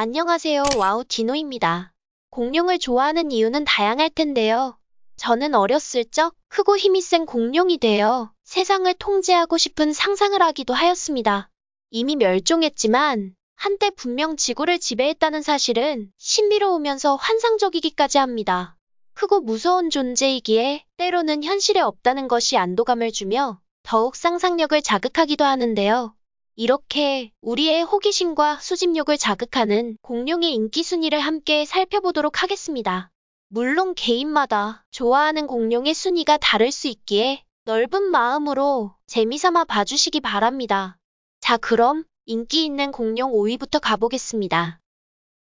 안녕하세요 와우 디노입니다. 공룡을 좋아하는 이유는 다양할 텐데요. 저는 어렸을 적 크고 힘이 센 공룡이 되어 세상을 통제하고 싶은 상상을 하기도 하였습니다. 이미 멸종했지만 한때 분명 지구를 지배했다는 사실은 신비로우면서 환상적이기까지 합니다. 크고 무서운 존재이기에 때로는 현실에 없다는 것이 안도감을 주며 더욱 상상력을 자극하기도 하는데요. 이렇게 우리의 호기심과 수집욕을 자극하는 공룡의 인기 순위를 함께 살펴보도록 하겠습니다. 물론 개인마다 좋아하는 공룡의 순위가 다를 수 있기에 넓은 마음으로 재미삼아 봐주시기 바랍니다. 자 그럼 인기 있는 공룡 5위부터 가보겠습니다.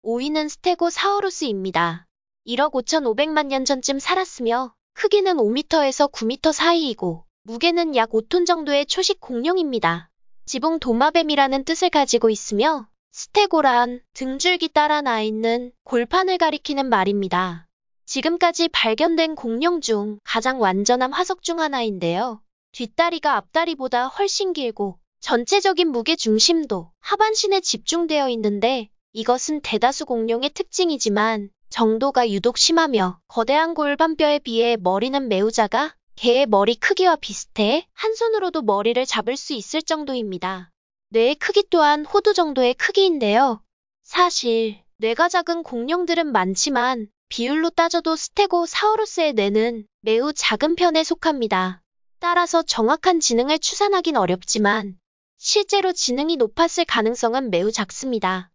5위는 스테고사우루스입니다. 1억 5,500만 년 전쯤 살았으며 크기는 5m에서 9m 사이이고 무게는 약 5톤 정도의 초식 공룡입니다. 지붕 도마뱀이라는 뜻을 가지고 있으며 스테고란 등줄기 따라 나 있는 골판을 가리키는 말입니다. 지금까지 발견된 공룡 중 가장 완전한 화석 중 하나인데요. 뒷다리가 앞다리보다 훨씬 길고 전체적인 무게 중심도 하반신에 집중되어 있는데 이것은 대다수 공룡의 특징이지만 정도가 유독 심하며 거대한 골반뼈에 비해 머리는 매우 작아 개의 머리 크기와 비슷해 한 손으로도 머리를 잡을 수 있을 정도입니다. 뇌의 크기 또한 호두 정도의 크기인데요. 사실 뇌가 작은 공룡들은 많지만 비율로 따져도 스테고사우루스의 뇌는 매우 작은 편에 속합니다. 따라서 정확한 지능을 추산하긴 어렵지만 실제로 지능이 높았을 가능성은 매우 작습니다.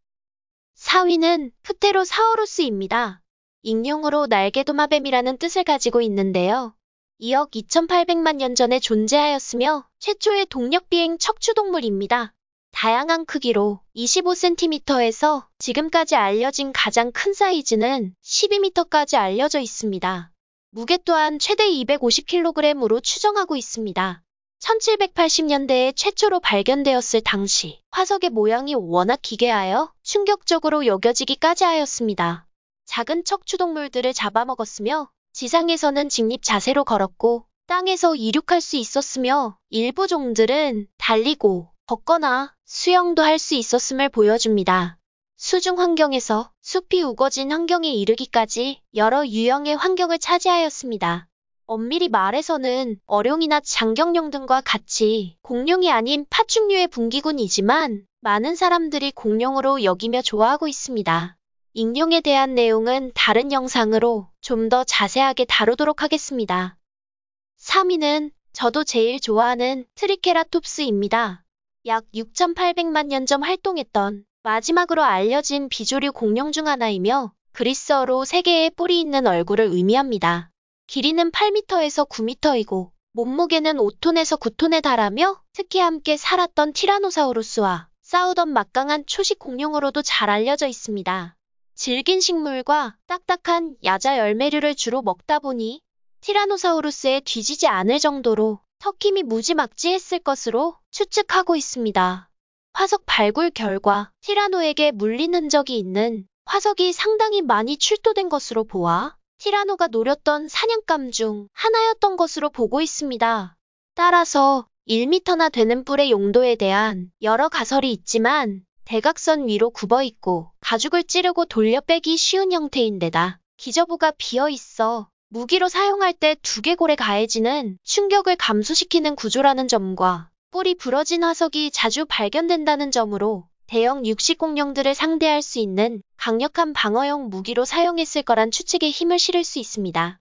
4위는 프테로사우루스입니다. 익명으로 날개도마뱀이라는 뜻을 가지고 있는데요. 2억 2800만 년 전에 존재하였으며 최초의 동력비행 척추동물입니다. 다양한 크기로 25cm에서 지금까지 알려진 가장 큰 사이즈는 12m까지 알려져 있습니다. 무게 또한 최대 250kg으로 추정하고 있습니다. 1780년대에 최초로 발견되었을 당시 화석의 모양이 워낙 기괴하여 충격적으로 여겨지기까지 하였습니다. 작은 척추동물들을 잡아먹었으며 지상에서는 직립 자세로 걸었고 땅에서 이륙할 수 있었으며 일부 종들은 달리고 걷거나 수영도 할 수 있었음을 보여줍니다. 수중 환경에서 숲이 우거진 환경에 이르기까지 여러 유형의 환경을 차지하였습니다. 엄밀히 말해서는 어룡이나 장경룡 등과 같이 공룡이 아닌 파충류의 분기군이지만 많은 사람들이 공룡으로 여기며 좋아하고 있습니다. 익룡에 대한 내용은 다른 영상으로 좀 더 자세하게 다루도록 하겠습니다. 3위는 저도 제일 좋아하는 트리케라톱스입니다. 약 6,800만 년 전 활동했던 마지막으로 알려진 비조류 공룡 중 하나이며 그리스어로 세계의 뿔이 있는 얼굴을 의미합니다. 길이는 8m에서 9m이고 몸무게는 5톤에서 9톤에 달하며 특히 함께 살았던 티라노사우루스와 싸우던 막강한 초식 공룡으로도 잘 알려져 있습니다. 질긴 식물과 딱딱한 야자 열매류를 주로 먹다 보니 티라노사우루스에 뒤지지 않을 정도로 턱힘이 무지막지했을 것으로 추측하고 있습니다. 화석 발굴 결과 티라노에게 물린 흔적이 있는 화석이 상당히 많이 출토된 것으로 보아 티라노가 노렸던 사냥감 중 하나였던 것으로 보고 있습니다. 따라서 1미터나 되는 뿔의 용도에 대한 여러 가설이 있지만 대각선 위로 굽어 있고 가죽을 찌르고 돌려 빼기 쉬운 형태인데다 기저부가 비어 있어 무기로 사용할 때두개골에 가해지는 충격을 감소시키는 구조라는 점과 뿔이 부러진 화석이 자주 발견된다는 점으로 대형 육식공룡들을 상대할 수 있는 강력한 방어용 무기로 사용했을 거란 추측에 힘을 실을 수 있습니다.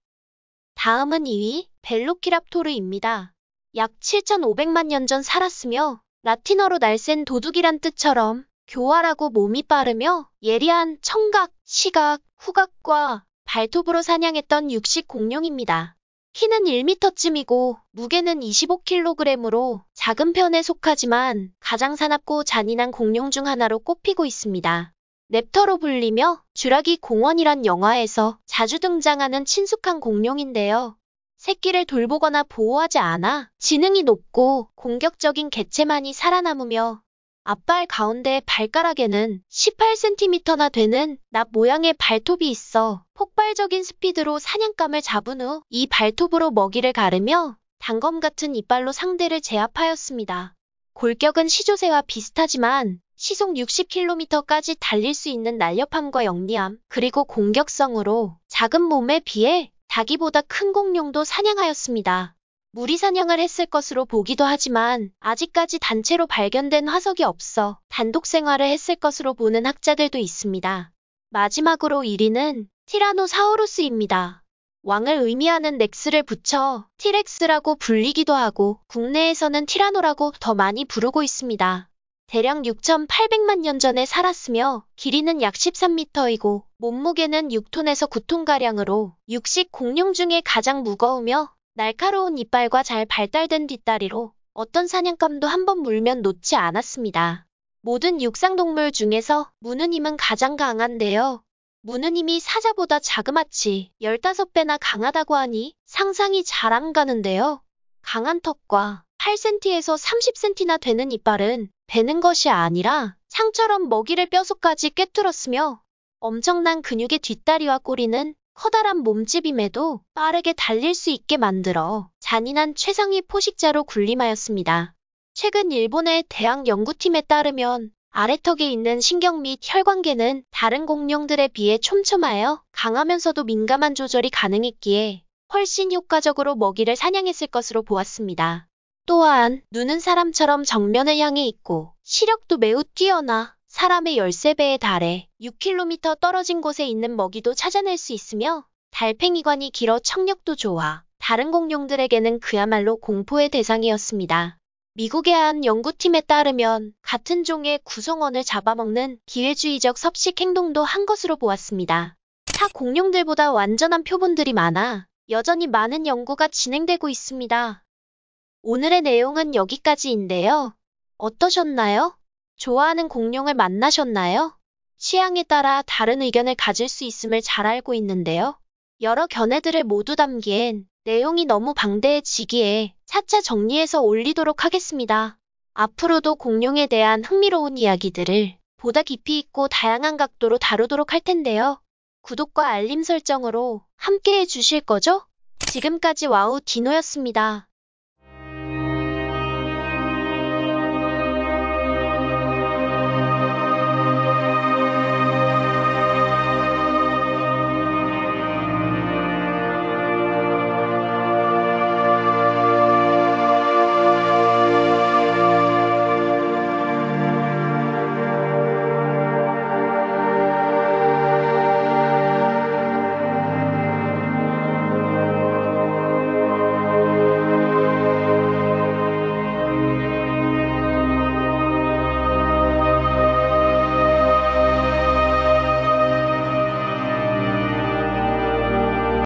다음은 2위 벨로키랍토르입니다. 약 7,500만 년 전 살았으며 라틴어로 날쌘 도둑이란 뜻처럼 교활하고 몸이 빠르며 예리한 청각, 시각, 후각과 발톱으로 사냥했던 육식 공룡입니다. 키는 1 m 쯤이고 무게는 25kg으로 작은 편에 속하지만 가장 사납고 잔인한 공룡 중 하나로 꼽히고 있습니다. 랩터로 불리며 주라기 공원이란 영화에서 자주 등장하는 친숙한 공룡인데요. 새끼를 돌보거나 보호하지 않아 지능이 높고 공격적인 개체만이 살아남으며 앞발 가운데 발가락에는 18cm나 되는 납 모양의 발톱이 있어 폭발적인 스피드로 사냥감을 잡은 후 이 발톱으로 먹이를 가르며 단검 같은 이빨로 상대를 제압하였습니다. 골격은 시조새와 비슷하지만 시속 60km까지 달릴 수 있는 날렵함과 영리함, 그리고 공격성으로 작은 몸에 비해 자기보다 큰 공룡도 사냥하였습니다. 무리 사냥을 했을 것으로 보기도 하지만 아직까지 단체로 발견된 화석이 없어 단독 생활을 했을 것으로 보는 학자들도 있습니다. 마지막으로 1위는 티라노사우루스입니다. 왕을 의미하는 넥스를 붙여 티렉스라고 불리기도 하고 국내에서는 티라노라고 더 많이 부르고 있습니다. 대략 6,800만 년 전에 살았으며 길이는 약 13m이고 몸무게는 6톤에서 9톤가량으로 육식 공룡 중에 가장 무거우며 날카로운 이빨과 잘 발달된 뒷다리로 어떤 사냥감도 한번 물면 놓지 않았습니다. 모든 육상동물 중에서 무느님은 가장 강한데요. 무느님이 사자보다 자그마치 15배나 강하다고 하니 상상이 잘 안 가는데요. 강한 턱과 8cm에서 30cm나 되는 이빨은 베는 것이 아니라 창처럼 먹이를 뼈속까지 깨뚫었으며 엄청난 근육의 뒷다리와 꼬리는 커다란 몸집임에도 빠르게 달릴 수 있게 만들어 잔인한 최상위 포식자로 군림하였습니다. 최근 일본의 대학 연구팀에 따르면 아래턱에 있는 신경 및 혈관계는 다른 공룡들에 비해 촘촘하여 강하면서도 민감한 조절이 가능했기에 훨씬 효과적으로 먹이를 사냥했을 것으로 보았습니다. 또한 눈은 사람처럼 정면을 향해 있고 시력도 매우 뛰어나 사람의 13배에 달해 6km 떨어진 곳에 있는 먹이도 찾아낼 수 있으며 달팽이관이 길어 청력도 좋아 다른 공룡들에게는 그야말로 공포의 대상이었습니다. 미국의 한 연구팀에 따르면 같은 종의 구성원을 잡아먹는 기회주의적 섭식 행동도 한 것으로 보았습니다. 타 공룡들보다 완전한 표본들이 많아 여전히 많은 연구가 진행되고 있습니다. 오늘의 내용은 여기까지인데요. 어떠셨나요? 좋아하는 공룡을 만나셨나요? 취향에 따라 다른 의견을 가질 수 있음을 잘 알고 있는데요. 여러 견해들을 모두 담기엔 내용이 너무 방대해지기에 차차 정리해서 올리도록 하겠습니다. 앞으로도 공룡에 대한 흥미로운 이야기들을 보다 깊이 있고 다양한 각도로 다루도록 할 텐데요. 구독과 알림 설정으로 함께 해주실 거죠? 지금까지 와우 디노였습니다.